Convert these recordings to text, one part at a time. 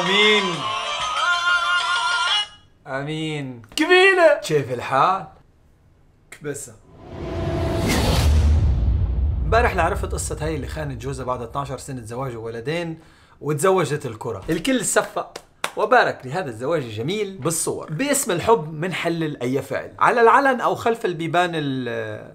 امين امين كبيله كيف الحال؟ كبسه امبارح اللي عرفت قصة هي اللي خانت جوزها بعد 12 سنة زواج وولدين وتزوجت الكرة الكل صفق وبارك لهذا الزواج الجميل بالصور باسم الحب منحلل أي فعل على العلن أو خلف البيبان ال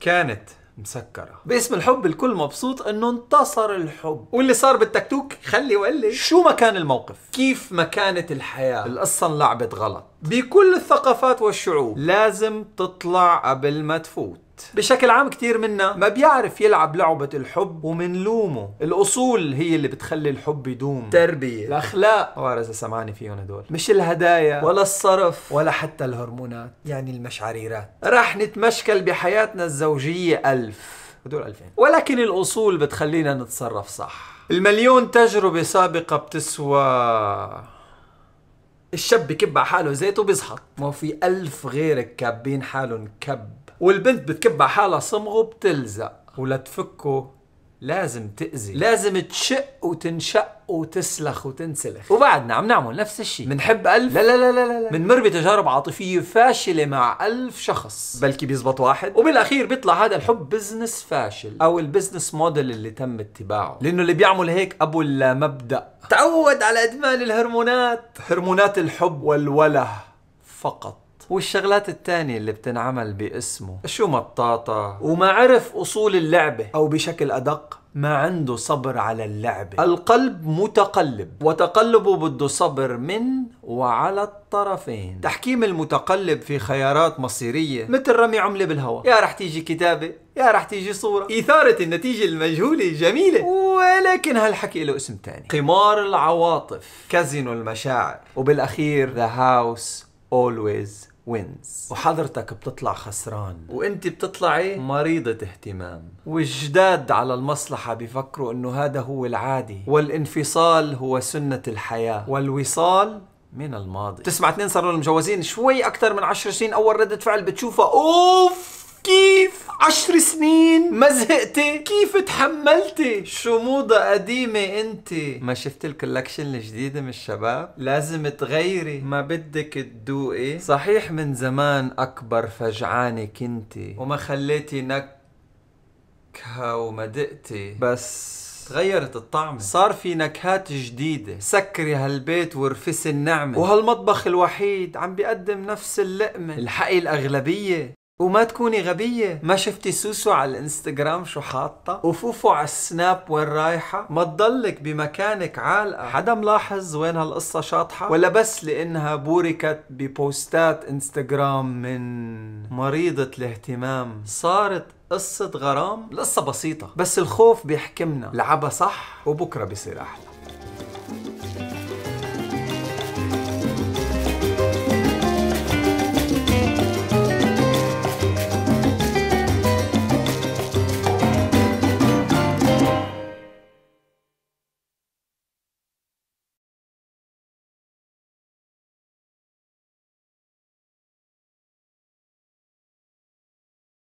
كانت مسكرة باسم الحب الكل مبسوط انه انتصر الحب واللي صار بالتكتوك خلي وقلي شو ما كان الموقف كيف ما كانت الحياة القصة انلعبت غلط بكل الثقافات والشعوب لازم تطلع قبل ما تفوت بشكل عام كثير منا ما بيعرف يلعب لعبة الحب ومنلومه الأصول هي اللي بتخلي الحب يدوم تربية الأخلاق ما إذا سمعني فيهم هدول مش الهدايا ولا الصرف ولا حتى الهرمونات يعني المشعريرات راح نتمشكل بحياتنا الزوجية ألف هدول ألفين ولكن الأصول بتخلينا نتصرف صح المليون تجربة سابقة بتسوى الشاب بكب على حاله زيت وبيزحط ما في ألف غيرك كابين حالهم كب والبنت بتكب على حالها صمغه بتلزق ولا تفكه لازم تأذي لازم تشق وتنشق وتسلخ وتنسلخ وبعدنا عم نعمل نفس الشيء بنحب ألف لا لا لا لا لا بنمر بتجارب عاطفية فاشلة مع ألف شخص بلكي بيزبط واحد وبالأخير بيطلع هذا الحب بزنس فاشل أو البزنس موديل اللي تم اتباعه لأنه اللي بيعمل هيك أبو اللامبدأ تعود على إدمان الهرمونات هرمونات الحب والوله فقط والشغلات الثانية اللي بتنعمل باسمه شو مطاطة وما عرف أصول اللعبة أو بشكل أدق ما عنده صبر على اللعبة القلب متقلب وتقلبه بده صبر من وعلى الطرفين تحكيم المتقلب في خيارات مصيرية مثل رمي عملة بالهواء يا رح تيجي كتابة يا رح تيجي صورة إثارة النتيجة المجهولة جميلة ولكن هالحكي له اسم تاني قمار العواطف كازينو المشاعر وبالأخير The House Always wins وحضرتك بتطلع خسران وانت بتطلعي مريضة اهتمام والجداد على المصلحة بيفكروا انه هذا هو العادي والانفصال هو سنة الحياة والوصال من الماضي تسمع اثنين صاروا مجوزين شوي اكثر من عشر سنين اول ردة فعل بتشوفها اوف كيف عشر سنين ما زهقتي كيف تحملتي شو موضة قديمة انت ما شفت الكولكشن الجديدة من الشباب لازم تغيري ما بدك تدوقي صحيح من زمان اكبر فجعانة كنتي وما خليتي نكهة وما دقتي بس تغيرت الطعمة صار في نكهات جديدة سكري هالبيت ورفس النعمة وهالمطبخ الوحيد عم بيقدم نفس اللقمة الحقي الأغلبية وما تكوني غبية ما شفتي سوسو على الانستغرام شو حاطة وفوفو على السناب وين رايحة ما تضلك بمكانك عالقة حدا ملاحظ وين هالقصة شاطحة ولا بس لانها بوركت ببوستات انستغرام من مريضة الاهتمام صارت قصة غرام القصة بسيطة بس الخوف بيحكمنا لعبها صح وبكرة بصير أحلى